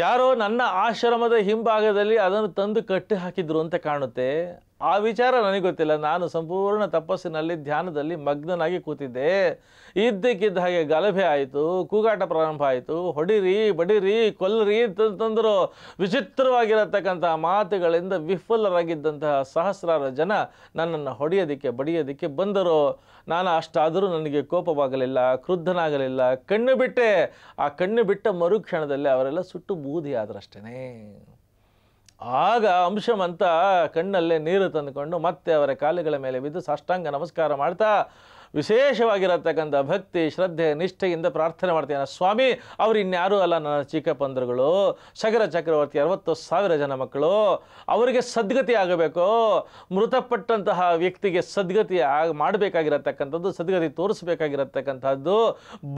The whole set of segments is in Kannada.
ಯಾರೋ ನನ್ನ ಆಶ್ರಮದ ಹಿಂಭಾಗದಲ್ಲಿ ಅದನ್ನು ತಂದು ಕಟ್ಟಿ ಹಾಕಿದ್ರು ಅಂತ ಕಾಣುತ್ತೆ ಆ ವಿಚಾರ ನನಗೆ ಗೊತ್ತಿಲ್ಲ ನಾನು ಸಂಪೂರ್ಣ ತಪಸ್ಸಿನಲ್ಲಿ ಧ್ಯಾನದಲ್ಲಿ ಮಗ್ನನಾಗಿ ಕೂತಿದ್ದೆ ಇದ್ದಕ್ಕಿದ್ದ ಹಾಗೆ ಗಲಭೆ ಆಯಿತು ಕೂಗಾಟ ಪ್ರಾರಂಭ ಆಯಿತು ಹೊಡಿರಿ ಬಡಿರಿ ಕೊಲ್ಲರಿ ಅಂತಂದರು ವಿಚಿತ್ರವಾಗಿರತಕ್ಕಂತಹ ಮಾತುಗಳಿಂದ ವಿಫಲರಾಗಿದ್ದಂತಹ ಸಹಸ್ರಾರು ಜನ ನನ್ನನ್ನು ಹೊಡೆಯೋದಕ್ಕೆ ಬಡಿಯೋದಕ್ಕೆ ಬಂದರು ನಾನು ಅಷ್ಟಾದರೂ ನನಗೆ ಕೋಪವಾಗಲಿಲ್ಲ ಕ್ರುದ್ಧನಾಗಲಿಲ್ಲ ಕಣ್ಣು ಬಿಟ್ಟೆ ಆ ಕಣ್ಣು ಬಿಟ್ಟ ಮರುಕ್ಷಣದಲ್ಲಿ ಅವರೆಲ್ಲ ಸುಟ್ಟು ಬೂದಿ ಆಗ ಅಂಶಮಂತ ಕಣ್ಣಲ್ಲೇ ನೀರು ತಂದುಕೊಂಡು ಮತ್ತೆ ಅವರ ಕಾಲುಗಳ ಮೇಲೆ ಬಿದ್ದು ಸಾಷ್ಟಾಂಗ ನಮಸ್ಕಾರ ಮಾಡ್ತಾ ವಿಶೇಷವಾಗಿರತಕ್ಕಂಥ ಭಕ್ತಿ ಶ್ರದ್ಧೆ ನಿಷ್ಠೆಯಿಂದ ಪ್ರಾರ್ಥನೆ ಮಾಡ್ತೀನಿ ಸ್ವಾಮಿ ಅವರು ಇನ್ಯಾರೂ ಅಲ್ಲ ನನ್ನ ಚಿಕ್ಕಪ್ಪಂದ್ರುಗಳು ಸಗರ ಚಕ್ರವರ್ತಿ ಅರವತ್ತು ಸಾವಿರ ಜನ ಮಕ್ಕಳು ಅವರಿಗೆ ಸದ್ಗತಿ ಆಗಬೇಕು ಮೃತಪಟ್ಟಂತಹ ವ್ಯಕ್ತಿಗೆ ಸದ್ಗತಿ ಆಗ ಮಾಡಬೇಕಾಗಿರತಕ್ಕಂಥದ್ದು ಸದ್ಗತಿ ತೋರಿಸಬೇಕಾಗಿರತಕ್ಕಂಥದ್ದು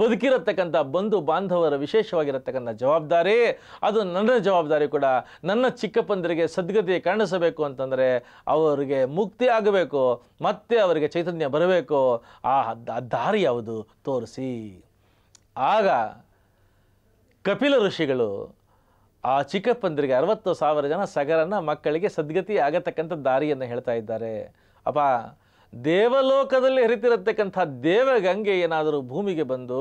ಬದುಕಿರತಕ್ಕಂಥ ಬಂಧು ಬಾಂಧವರ ವಿಶೇಷವಾಗಿರತಕ್ಕಂಥ ಜವಾಬ್ದಾರಿ ಅದು ನನ್ನ ಜವಾಬ್ದಾರಿ ಕೂಡ ನನ್ನ ಚಿಕ್ಕಪ್ಪಂದರಿಗೆ ಸದ್ಗತಿ ಕಾಣಿಸಬೇಕು ಅಂತಂದರೆ ಅವರಿಗೆ ಮುಕ್ತಿ ಆಗಬೇಕು ಮತ್ತೆ ಅವರಿಗೆ ಚೈತನ್ಯ ಬರಬೇಕು ಆ ದಾರಿ ಯಾವುದು ತೋರಿಸಿ ಆಗ ಕಪಿಲ ಋಷಿಗಳು ಆ ಚಿಕ್ಕಪ್ಪಂದರಿಗೆ ಅರವತ್ತು ಸಾವಿರ ಜನ ಸಗರನ ಮಕ್ಕಳಿಗೆ ಸದ್ಗತಿ ಆಗತಕ್ಕಂಥ ದಾರಿಯನ್ನು ಹೇಳ್ತಾ ಇದ್ದಾರೆ ಅಪ್ಪ ದೇವಲೋಕದಲ್ಲಿ ಹರಿತಿರತಕ್ಕಂಥ ದೇವಗಂಗೆ ಏನಾದರೂ ಭೂಮಿಗೆ ಬಂದು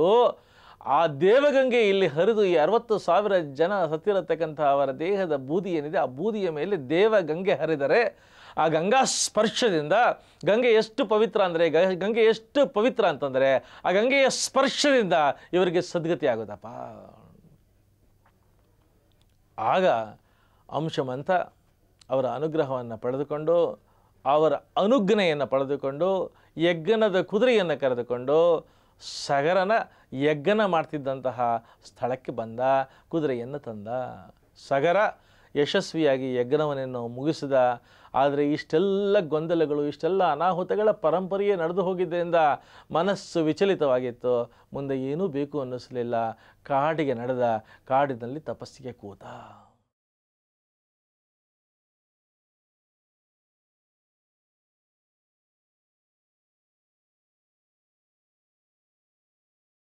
ಆ ದೇವಗಂಗೆ ಇಲ್ಲಿ ಹರಿದು ಈ ಅರವತ್ತು ಸಾವಿರ ಜನ ಸತ್ತಿರತಕ್ಕಂಥ ಅವರ ದೇಹದ ಬೂದಿ ಏನಿದೆ ಆ ಬೂದಿಯ ಮೇಲೆ ದೇವಗಂಗೆ ಹರಿದರೆ ಆ ಗಂಗಾ ಸ್ಪರ್ಶದಿಂದ ಗಂಗೆ ಎಷ್ಟು ಪವಿತ್ರ ಅಂದರೆ ಗಂಗೆ ಎಷ್ಟು ಪವಿತ್ರ ಅಂತಂದರೆ ಆ ಗಂಗೆಯ ಸ್ಪರ್ಶದಿಂದ ಇವರಿಗೆ ಸದ್ಗತಿ ಆಗೋದಪ್ಪ ಆಗ ಅಂಶಮಂತ ಅವರ ಅನುಗ್ರಹವನ್ನು ಪಡೆದುಕೊಂಡು ಅವರ ಅನುಜ್ಞೆಯನ್ನು ಪಡೆದುಕೊಂಡು ಯಜ್ಞನದ ಕುದುರೆಯನ್ನು ಕರೆದುಕೊಂಡು ಸಗರನ ಯಜ್ಞನ ಮಾಡ್ತಿದ್ದಂತಹ ಸ್ಥಳಕ್ಕೆ ಬಂದ ಕುದುರೆಯನ್ನು ತಂದ ಸಗರ ಯಶಸ್ವಿಯಾಗಿ ಯಜ್ಞವನ್ನು ಮುಗಿಸಿದ ಆದರೆ ಇಷ್ಟೆಲ್ಲ ಗೊಂದಲಗಳು ಇಷ್ಟೆಲ್ಲ ಅನಾಹುತಗಳ ಪರಂಪರೆಯೇ ನಡೆದು ಹೋಗಿದ್ದರಿಂದ ಮನಸ್ಸು ವಿಚಲಿತವಾಗಿತ್ತು ಮುಂದೆ ಏನೂ ಬೇಕು ಅನ್ನಿಸಲಿಲ್ಲ ಕಾಡಿಗೆ ನಡೆದ ಕಾಡಿನಲ್ಲಿ ತಪಸ್ಸಿಗೆ ಕೂತ